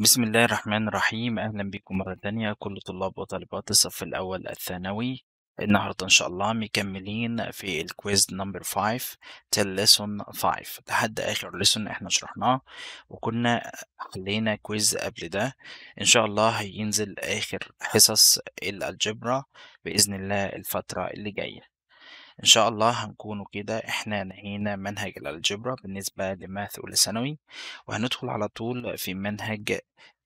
بسم الله الرحمن الرحيم أهلا بكم مرة تانية كل طلاب وطالبات الصف الأول الثانوي النهاردة إن شاء الله مكملين في الكويز نمبر 5 تل ليسون 5 لحد آخر ليسون إحنا شرحناه وكنا حلينا كويز قبل ده إن شاء الله هينزل آخر حصص الألجبرا بإذن الله الفترة اللي جاية ان شاء الله هنكون كده احنا نهينا منهج الالجبرا بالنسبه لماث اولى ثانوي وهندخل على طول في منهج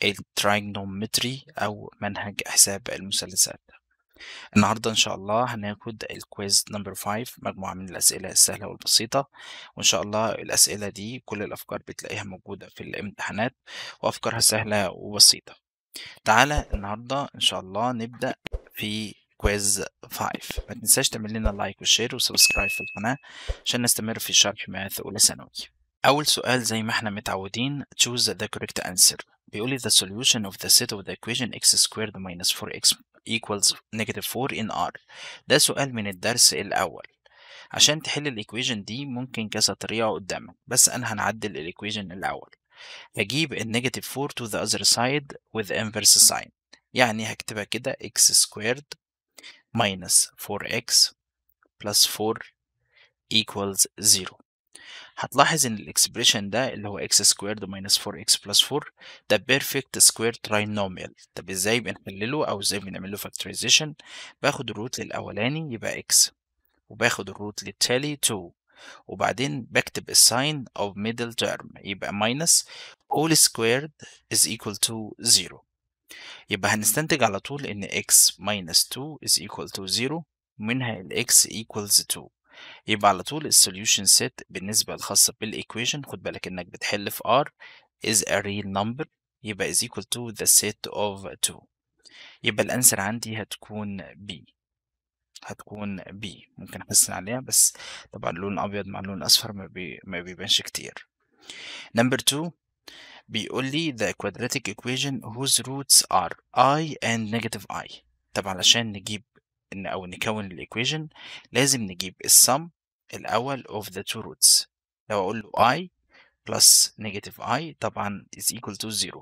الترايجنومتري او منهج حساب المثلثات النهارده ان شاء الله هناخد الكويز نمبر 5 مجموعه من الاسئله السهله والبسيطه وان شاء الله الاسئله دي كل الافكار بتلاقيها موجوده في الامتحانات وافكارها سهله وبسيطه تعالى النهارده ان شاء الله نبدا في كويز 5 ما تنساش تعمل لنا لايك وشير وسبسكرايب في القناة عشان نستمر في شرح ماث أولى ثانوي أول سؤال زي ما احنا متعودين choose the correct answer لي the solution of the set of the equation x squared minus 4x equals negative 4 in R ده سؤال من الدرس الأول عشان تحل الايكويشن دي ممكن كذا طريقة قدامك بس أنا هنعدل الايكويشن الأول هجيب النيجاتيف 4 to the other side with inverse sign يعني هكتبها كده x squared minus 4x plus 4 equals 0 هتلاحظ ان الاكسبريشن ده اللي هو x squared minus 4x plus 4 ده perfect square trinomial طب ازاي بنحلله او ازاي بنعمل له factorization باخد الروت للاولاني يبقى x وباخد الروت للتالي 2 وبعدين بكتب الساين of middle term يبقى minus all squared is equal to 0 يبقى هنستنتج على طول ان x minus 2 is equal to 0 منها ال x equals 2 يبقى على طول solution set بالنسبة الخاصة equation خد بالك إنك بتحل في R is a real number يبقى is equal to the set of 2 يبقى الأنسر عندي هتكون B هتكون B ممكن أحسن عليها بس طبعا اللون الأبيض مع اللون الأصفر ما, ما بيبانش كتير number 2 بيقول لي the quadratic equation whose roots are i and negative i طب علشان نجيب إن أو نكون equation لازم نجيب السم الأول of the two roots لو أقول له i plus negative i طبعا is equal to zero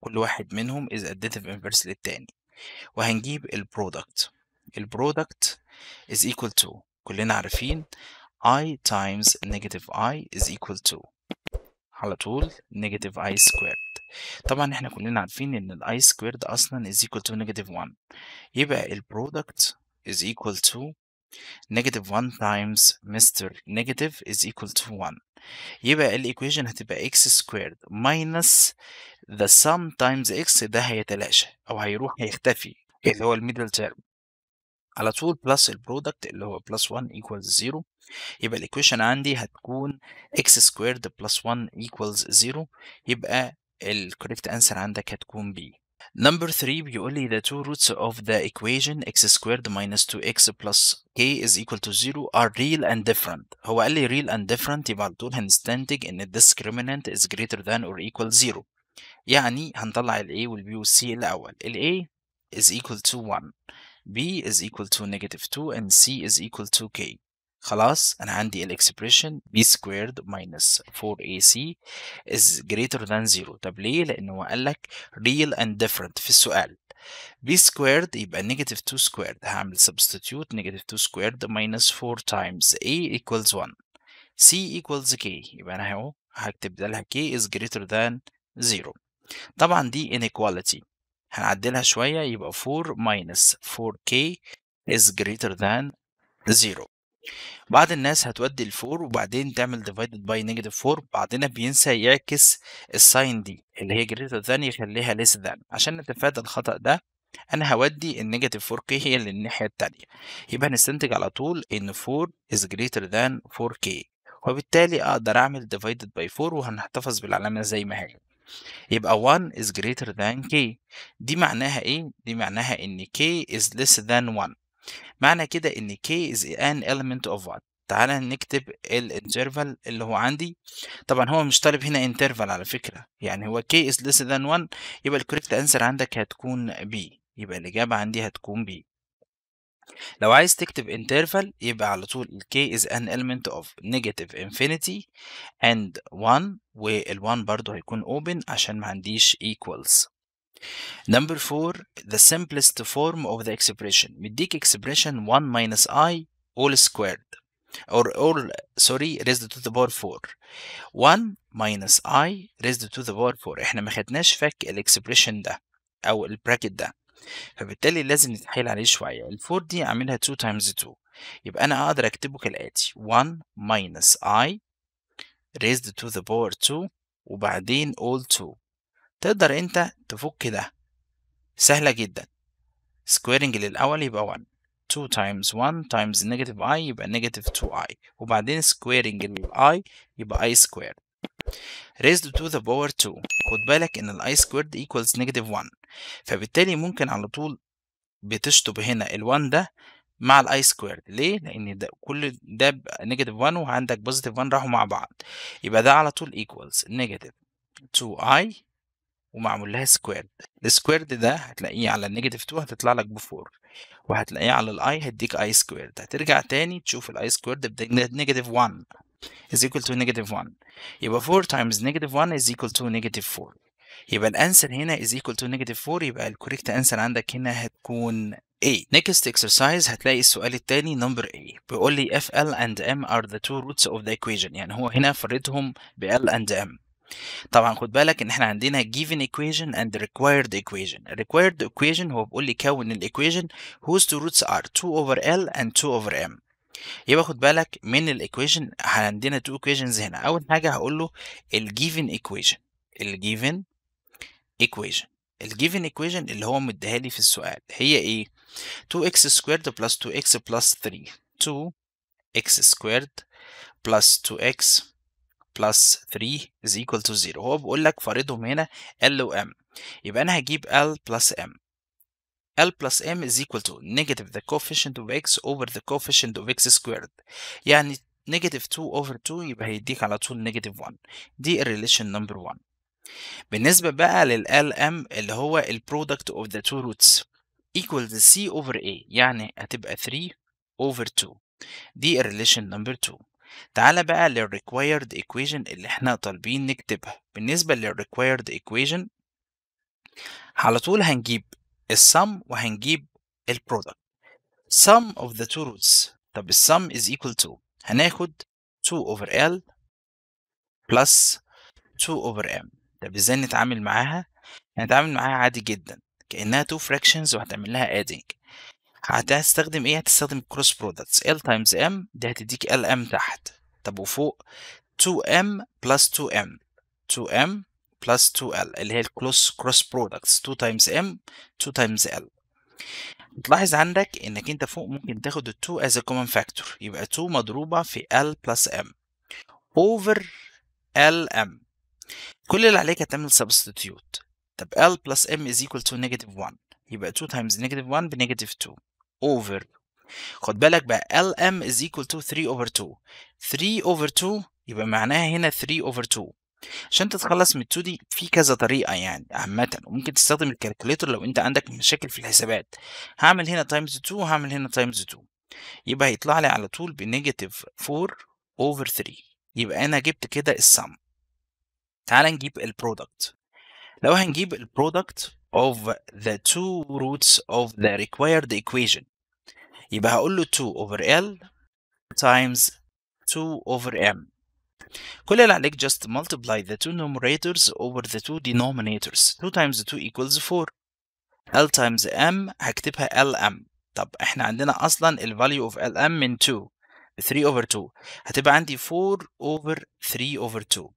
كل واحد منهم is additive inverse للتاني وهنجيب product الـ product is equal to كلنا عارفين i times negative i is equal to على طول نيجاتيف اي سكويرد طبعا احنا كلنا عارفين ان الاي سكويرد اصلا از ايكوال تو نيجاتيف 1 يبقى البرودكت از ايكوال تو نيجاتيف 1 تايمز مستر نيجاتيف از ايكوال تو 1 يبقى الايكويشن هتبقى اكس سكويرد ماينس ذا سام تايمز اكس ده هيتلاشى او هيروح هيختفي اللي هو الميدل تيرم على طول بلس البرودكت اللي هو بلس 1 ايكوالز 0 يبقى الايكويشن عندي هتكون اكس سكويرد بلس 1 ايكوالز 0 يبقى الكوريكت انسر عندك هتكون بي نمبر 3 بيقول لي the two roots of the equation x squared minus 2x plus k is equal to 0 are real and different. هو قال لي real and different يبقى على طول هنستنتج ان discriminant is greater than or equal 0. يعني هنطلع ال a وال b وال c الأول. ال a is equal to 1. b is equal to negative 2 and c is equal to k خلاص انا عندي الاكسبريشن b squared minus 4ac is greater than 0 طب ليه لانه قال لك real and different في السؤال b squared يبقى negative 2 squared هعمل substitute negative 2 squared minus 4 times a equals 1 c equals k يبقى انا هكتب ده لها k is greater than 0 طبعا دي inequality هنعدلها شوية يبقى 4 minus 4k is greater than 0 بعض الناس هتودي ال 4 وبعدين تعمل divided by negative 4 بعضنا بينسى يعكس الساين دي اللي هي greater than يخليها less than عشان نتفادى الخطأ ده انا هودي negative 4K هي اللي الناحية التانية يبقى هنستنتج على طول ان 4 is greater than 4K وبالتالي اقدر اعمل divided by 4 وهنحتفظ بالعلامة زي ما هي يبقى 1 is greater than k دي معناها ايه؟ دي معناها ان k is less than 1 معنى كده ان k is an element of what؟ تعالى نكتب الانترفال اللي هو عندي طبعا هو مش طالب هنا انترفال على فكرة يعني هو k is less than 1 يبقى الكوريكت انسر عندك هتكون b يبقى الإجابة عندي هتكون b لو عايز تكتب interval يبقى على طول k is an element of negative infinity and 1 وال1 برضو هيكون open عشان ما عنديش equals number 4 the simplest form of the expression مديك expression 1 minus i all squared or all sorry raised to the power 4 1 minus i raised to the power 4 احنا ما خدناش فك الاكسبريشن ده او البراكت ده فبالتالي لازم نتحايل عليه شوية ال 4 دي أعملها 2 times 2 يبقى أنا أقدر أكتبه كالآتي 1 minus i raised to the power 2 وبعدين all 2 تقدر أنت تفك ده سهلة جدا سكويرنج للأول يبقى 1 2 times 1 times negative i يبقى negative 2i وبعدين سكويرنج للi يبقى i squared raised to the power 2 خد بالك ان ال i squared equals negative 1 فبالتالي ممكن على طول بتشطب هنا ال1 ده مع الاي سكويرد ليه لان ده كل ده نيجاتيف 1 وعندك بوزيتيف 1 راحوا مع بعض يبقى ده على طول ايكوالز نيجاتيف 2 i ومعمول لها سكويرد السكويرد ده هتلاقيه على النيجاتيف 2 هتطلع لك ب 4 وهتلاقيه على الاي هيديك اي سكويرد هترجع تاني تشوف الاي سكويرد بنيجاتيف 1 is equal to negative 1 يبقى 4 times negative 1 is equal to negative 4 يبقى الانسر هنا is equal to negative 4 يبقى الكوريكت انسر عندك هنا هتكون A. Next exercise هتلاقي السؤال الثاني number A بيقول لي if l and m are the two roots of the equation يعني هو هنا فردهم ب l and m طبعا خد بالك ان احنا عندنا given equation and required equation required equation هو بيقول لي كون ال equation whose two roots are 2 over l and 2 over m يبقى خد بالك من ال equation عندنا two equations هنا اول حاجه هقول له ال given equation ال given equation ال given equation اللي هو مديها لي في السؤال هي ايه 2x squared plus 2x plus 3 2x squared plus 2x plus 3 is equal to 0 هو بيقول لك فارضهم هنا L و M يبقى أنا هجيب L plus M L plus M is equal to negative the coefficient of x over the coefficient of x squared يعني negative 2 over 2 يبقى هيديك على طول negative 1 دي الريليشن نمبر 1 بالنسبة بقى لل LM اللي هو ال product of the two roots equal to C over A يعني هتبقى 3 over 2 دي الريليشن نمبر 2 تعالى بقى للريكوايرد equation اللي احنا طالبين نكتبها بالنسبة للريكوايرد equation على طول هنجيب السم وهنجيب البرودكت sum of the two roots طب السم is equal to هناخد 2 over L plus 2 over M طب ازاي نتعامل معاها هنتعامل يعني معاها عادي جدا كانها تو فراكشنز وهتعمل لها ادنج هتستخدم ايه هتستخدم كروس برودكتس ال تايمز ام دي هتديك ال ام تحت طب وفوق 2m plus 2m 2m plus 2l اللي هي الكروس كروس برودكتس 2 times m 2 times l تلاحظ عندك انك انت فوق ممكن تاخد ال 2 as a common factor يبقى 2 مضروبة في l plus m over lm كل اللي عليك هتعمل سبستيتيوت طب L plus M is equal to negative 1 يبقى 2 times negative 1 ب negative 2 over خد بالك بقى LM is equal to 3 over 2 3 over 2 يبقى معناها هنا 3 over 2 عشان تتخلص من 2 دي في كذا طريقة يعني عامة وممكن تستخدم الكالكوليتر لو انت عندك مشاكل في الحسابات هعمل هنا times 2 وهعمل هنا times 2 يبقى هيطلع لي على طول بنيجاتيف 4 over 3 يبقى انا جبت كده السم تعال نجيب البرودكت لو هنجيب البرودكت of the two roots of the required equation يبقى هقول له 2 over L times 2 over M كل اللي عليك just multiply the two numerators over the two denominators 2 times 2 equals 4 L times M هكتبها LM طب احنا عندنا اصلا value of LM من 2 3 over 2 هتبقى عندي 4 over 3 over 2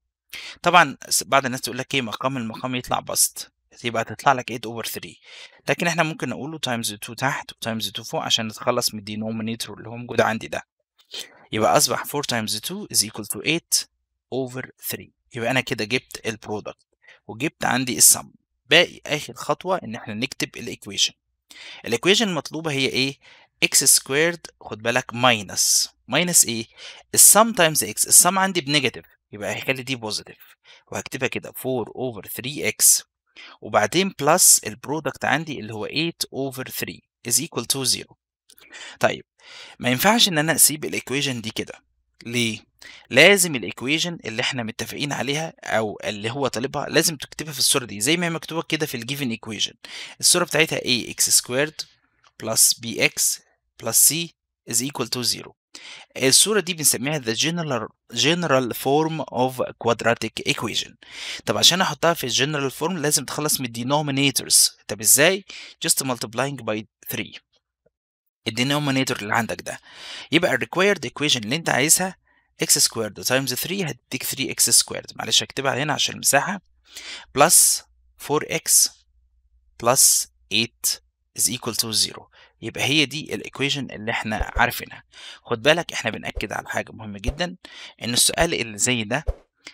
طبعا بعض الناس تقول لك ايه مقام المقام يطلع بسط يبقى تطلع لك 8 اوفر 3 لكن احنا ممكن نقوله تايمز 2 تحت وتايمز 2 فوق عشان نتخلص من الدينومينيتور اللي هو موجود عندي ده يبقى اصبح 4 تايمز 2 is equal to 8 اوفر 3 يبقى انا كده جبت البرودكت وجبت عندي السم باقي اخر خطوه ان احنا نكتب الايكويشن الايكويشن المطلوبه هي ايه x سكويرد خد بالك ماينس ماينس ايه السم تايمز x السم عندي بنيجاتيف يبقى هيخلي دي بوزيتيف وهكتبها كده 4 اوفر 3 اكس وبعدين بلس البرودكت عندي اللي هو 8 اوفر 3 is equal to 0 طيب ما ينفعش ان انا اسيب الايكويجن دي كده ليه لازم الايكويجن اللي احنا متفقين عليها او اللي هو طالبها لازم تكتبها في الصوره دي زي ما هي مكتوبه كده في الجيفن ايكويجن الصوره بتاعتها a x squared plus bx plus c is equal to 0 الصورة دي بنسميها the general general form of quadratic equation طب عشان احطها في general form لازم تخلص من denominators طب ازاي just multiplying by 3 الدينومينيتور اللي عندك ده يبقى الريكويرد equation اللي انت عايزها x squared times 3 هتديك 3x squared معلش اكتبها هنا عشان المساحة plus 4x plus 8 is equal to 0 يبقى هي دي الايكويشن اللي احنا عارفينها خد بالك احنا بنأكد على حاجة مهمة جدا ان السؤال اللي زي ده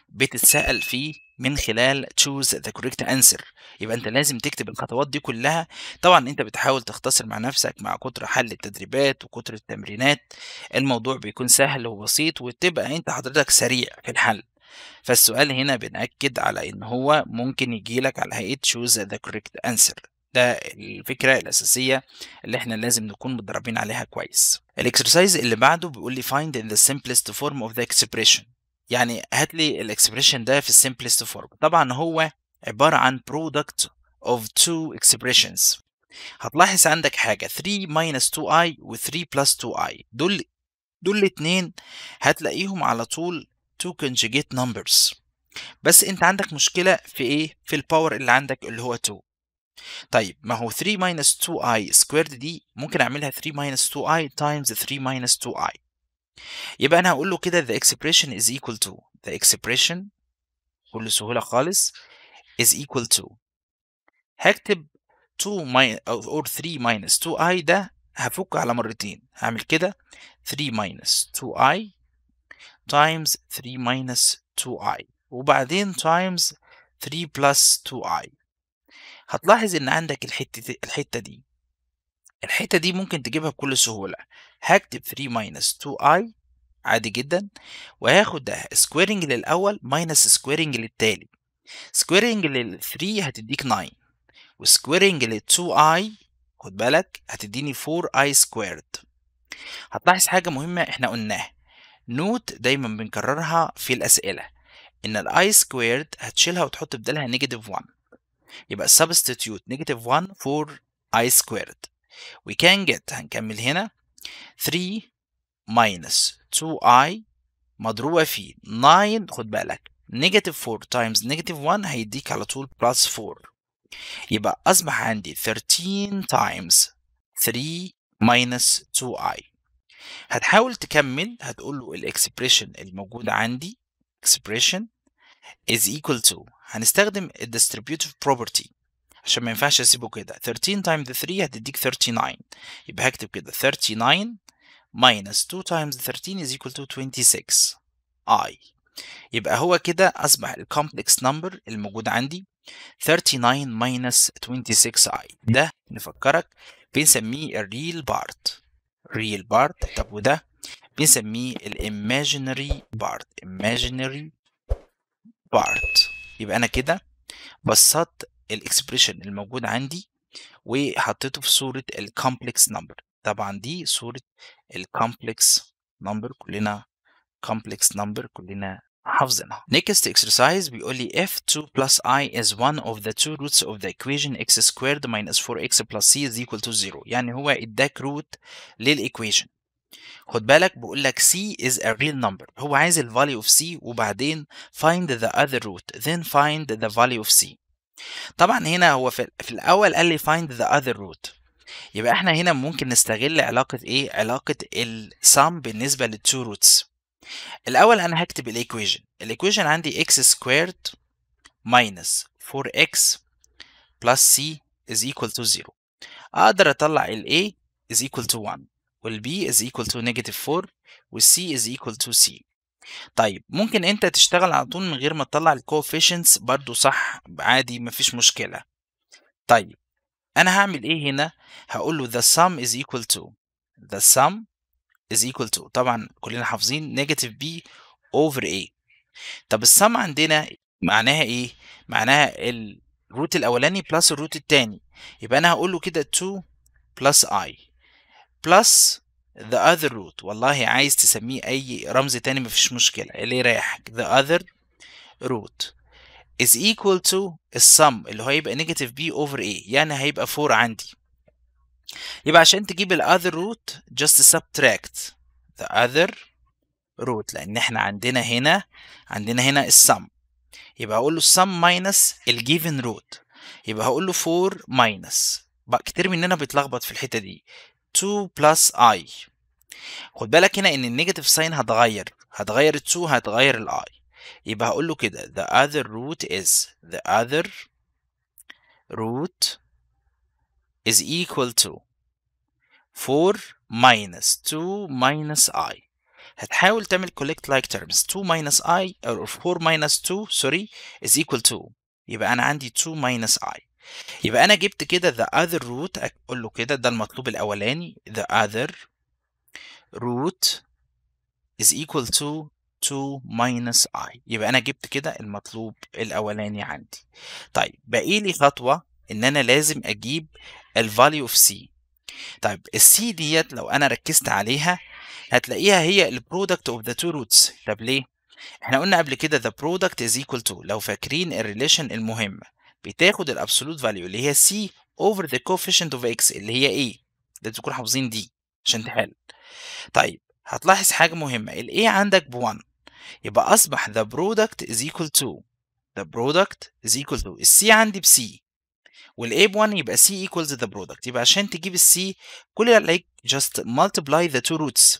بتتسأل فيه من خلال choose the correct answer يبقى انت لازم تكتب الخطوات دي كلها طبعا انت بتحاول تختصر مع نفسك مع كتر حل التدريبات وكتر التمرينات الموضوع بيكون سهل وبسيط وتبقى انت حضرتك سريع في الحل فالسؤال هنا بنأكد على ان هو ممكن يجيلك على هيئة choose the correct answer ده الفكره الاساسيه اللي احنا لازم نكون متدربين عليها كويس الاكسرسايز اللي بعده بيقول لي find in the simplest form of the expression يعني هات لي الاكسبريشن ده في السمبلست فورم طبعا هو عباره عن product of two expressions هتلاحظ عندك حاجه 3 minus 2i و 3 plus 2i دول دول الاتنين هتلاقيهم على طول two conjugate numbers بس انت عندك مشكله في ايه في الباور اللي عندك اللي هو 2 طيب ما هو 3 2i squared دي ممكن اعملها 3 2i times 3 2i يبقى انا هقول له كده the expression is equal to the expression بكل سهولة خالص is equal to هكتب 2 أو or 3 minus 2i ده هفك على مرتين هعمل كده 3 minus 2i times 3 minus 2i وبعدين times 3 plus 2i هتلاحظ ان عندك الحتة الحتة دي الحتة دي ممكن تجيبها بكل سهولة هكتب 3 2i عادي جدا وهاخد ده سكويرنج للأول ماينس سكويرنج للتالي سكويرنج لل 3 هتديك 9 وسكويرنج لل 2i خد بالك هتديني 4i سكويرد هتلاحظ حاجة مهمة احنا قلناها نوت دايما بنكررها في الأسئلة إن ال i سكويرد هتشيلها وتحط بدالها نيجاتيف 1 يبقى substitute negative 1 for i squared we can get هنكمل هنا 3 minus 2i مضروبة في 9 خد بالك negative 4 times negative 1 هيديك على طول plus 4 يبقى أصبح عندي 13 times 3 minus 2i هتحاول تكمل هتقول له الاكسبريشن الموجودة عندي expression is equal to هنستخدم ال distributive property عشان ما ينفعش اسيبه كده 13 times 3 هتديك 39 يبقى هكتب كده 39 minus 2 times 13 is equal to 26 i يبقى هو كده اصبح complex number الموجود عندي 39 minus 26 i ده نفكرك بنسميه real part real part طب وده بنسميه imaginary part imaginary part يبقى انا كده بسطت الاكسبريشن الموجود عندي وحطيته في صوره الكومبلكس نمبر طبعا دي صوره الكومبلكس نمبر كلنا complex number كلنا حافظينها. Next exercise بيقول لي f 2 plus i is one of the two roots of the equation x squared minus 4x plus c is equal to 0 يعني هو اداك روت للايكويشن خد بالك بقول لك c is a real number هو عايز ال value of c وبعدين find the other root then find the value of c طبعا هنا هو في, في الاول قال لي find the other root يبقى احنا هنا ممكن نستغل علاقة ايه علاقة sum بالنسبة للتو روتس الاول انا هكتب الايكويشن الايكويشن عندي x squared minus 4x plus c is equal to 0 اقدر اطلع ال a is equal to 1 وال b is equal to negative 4 وال c is equal to c طيب ممكن انت تشتغل على طول من غير ما تطلع الكوفيشنس برضو صح عادي مفيش مشكلة طيب انا هعمل ايه هنا هقول له the sum is equal to the sum is equal to طبعا كلنا حافظين negative b over a طب السم عندنا معناها ايه معناها الروت الاولاني بلس الروت التاني يبقى انا هقول له كده 2 بلس i plus the other root والله عايز تسميه أي رمز تاني مفيش مشكلة اللي يريحك the other root is equal to السم اللي هو هيبقى نيجاتيف b over a يعني هيبقى 4 عندي يبقى عشان تجيب ال other root just subtract the other root لأن احنا عندنا هنا عندنا هنا السم يبقى هقول له sum minus الجيفن root يبقى هقول له 4 minus بقى كتير مننا بيتلخبط في الحته دي 2 بلس i خد بالك هنا ان النيجاتيف ساين هتغير هتغير ال 2 هتغير i يبقى هقول له كده the other root is the other root is equal to 4 minus 2 minus i هتحاول تعمل collect like terms 2 minus i or 4 minus 2 sorry is equal to يبقى انا عندي 2 minus i يبقى انا جبت كده the other root اقول له كده ده المطلوب الاولاني the other root is equal to 2 minus i يبقى انا جبت كده المطلوب الاولاني عندي طيب باقي لي خطوه ان انا لازم اجيب value اوف c طيب ال c ديت لو انا ركزت عليها هتلاقيها هي product of the two roots طب ليه احنا قلنا قبل كده the product is equal to لو فاكرين الريليشن المهمه بتاخد الابسولوت فاليو اللي هي سي اوفر ذا كوفيشنت اوف اكس اللي هي ايه لازم تكون حافظين دي عشان تحل طيب هتلاحظ حاجه مهمه a عندك ب1 يبقى اصبح the product is equal to the product is equal to السي عندي بسي والاي ب1 يبقى سي equals the product يبقى عشان تجيب السي كل اللي عليك just multiply the two roots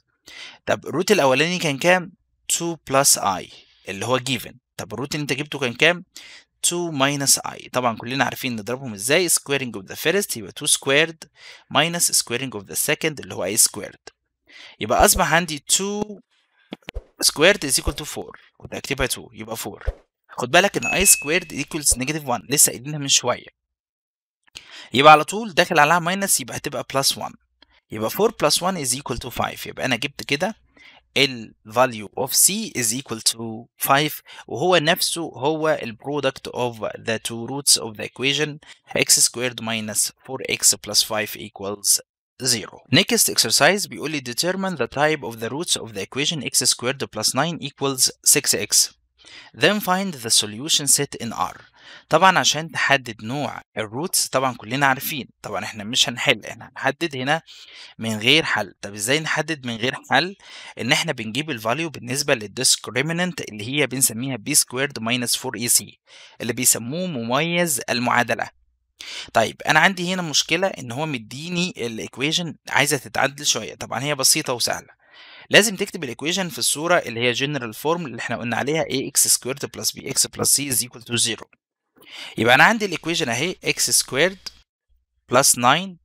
طب الروت الاولاني كان كام 2 plus i اللي هو given طب الروت اللي انت جبته كان كام 2 minus i طبعا كلنا عارفين نضربهم ازاي squaring of the first يبقى 2 squared minus squaring of the second اللي هو i squared يبقى اصبح عندي 2 squared is equal to 4 كنت هكتبها 2 يبقى 4 خد بالك ان i squared equals negative 1 لسه قايلينها من شويه يبقى على طول داخل عليها minus يبقى هتبقى plus 1 يبقى 4 plus 1 is equal to 5 يبقى انا جبت كده ال value of C is equal to 5 وهو نفسه هو ال product of the two roots of the equation x squared minus 4x plus 5 equals 0. Next exercise we only determine the type of the roots of the equation x squared plus 9 equals 6x. then find the solution set in R طبعا عشان تحدد نوع الروتس طبعا كلنا عارفين طبعا احنا مش هنحل احنا هنحدد هنا من غير حل طب ازاي نحدد من غير حل ان احنا بنجيب الفاليو بالنسبه للديسكريمينانت اللي هي بنسميها بي سكويرد ماينس 4 اي سي اللي بيسموه مميز المعادله طيب انا عندي هنا مشكله ان هو مديني الايكويشن عايزه تتعدل شويه طبعا هي بسيطه وسهله لازم تكتب الايكويشن في الصوره اللي هي جنرال فورم اللي احنا قلنا عليها اي اكس سكويرد بلس بي اكس بلس سي از ايكوال تو زيرو يبقى انا عندي الايكويشن اهي اكس سكويرد بلس 9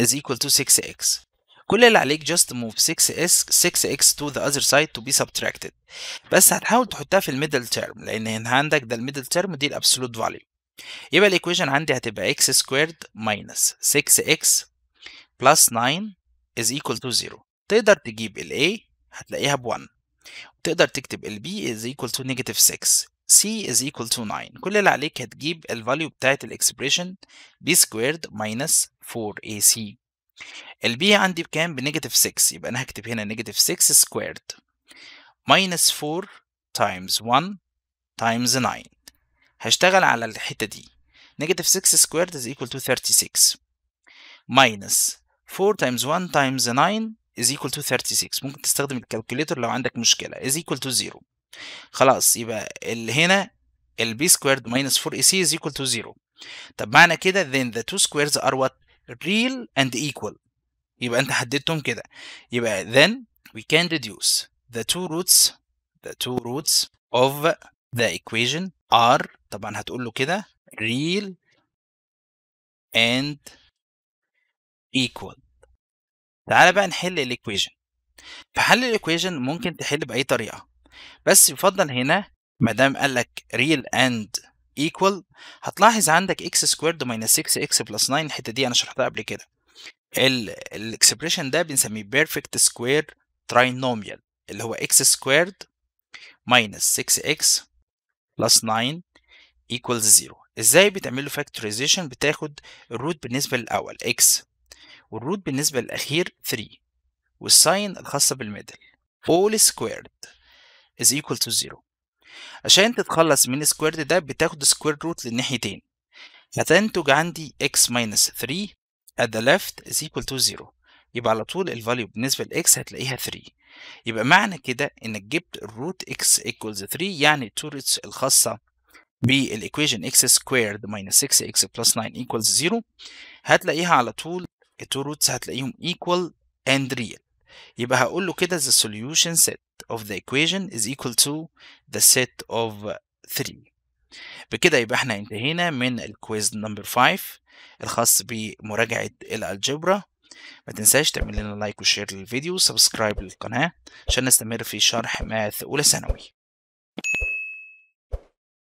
از ايكوال تو 6 اكس كل اللي عليك just move 6s 6x to the other side to be subtracted بس هتحاول تحطها في الميدل تيرم لان هنا عندك ده الميدل تيرم دي الابسولوت فاليو يبقى الايكويشن عندي هتبقى x squared minus 6x plus 9 is equal to 0 تقدر تجيب ال a هتلاقيها ب1 وتقدر تكتب ال b is equal to negative 6 c is equal to 9 كل اللي عليك هتجيب بتاعة ال expression b squared minus 4ac ال b عندي بكام negative 6 يبقى انا هكتب هنا negative 6 سكويرد minus 4 times 1 times 9 هشتغل على الحتة دي negative 6 سكويرد is equal to 36 minus 4 times 1 times 9 is equal to 36 ممكن تستخدم الكالكوليتر لو عندك مشكله is equal to 0 خلاص يبقى اللي هنا ال b squared minus 4ac is equal to 0 طب معنى كده then the two squares are what real and equal يبقى انت حددتهم كده يبقى then we can deduce the two roots the two roots of the equation are طبعا هتقول له كده real and equal تعالى بقى نحل الايكويجن في حل الايكويجن ممكن تحل باي طريقه بس يفضل هنا ما دام قال لك ريل اند ايكوال هتلاحظ عندك اكس سكويرد ماينس 6 اكس بلس 9 الحته دي انا شرحتها قبل كده الاكسبريشن ده بنسميه بيرفكت سكوير تراينوميال اللي هو اكس سكويرد ماينس 6 اكس بلس 9 equals 0 ازاي بتعمل له فاكتورايزيشن بتاخد الروت بالنسبه للاول اكس والروت بالنسبة للأخير 3 والساين الخاصة بالميدل all squared is equal to 0 عشان تتخلص من السكويرد ده بتاخد سكوير روت للناحيتين هتنتج عندي x minus 3 at the left is equal to 0 يبقى على طول الفاليو بالنسبة ل x هتلاقيها 3 يبقى معنى كده إنك جبت الروت x equals 3 يعني roots الخاصة بالإيكويشن x squared minus 6x plus 9 equals 0 هتلاقيها على طول التو روتس هتلاقيهم equal and real يبقى هقول له كده the solution set of the equation is equal to the set of 3 بكده يبقى احنا انتهينا من الكويز نمبر 5 الخاص بمراجعة الألجبرا ما تنساش تعمل لنا لايك وشير للفيديو وسبسكرايب للقناة عشان نستمر في شرح ماث أولى ثانوي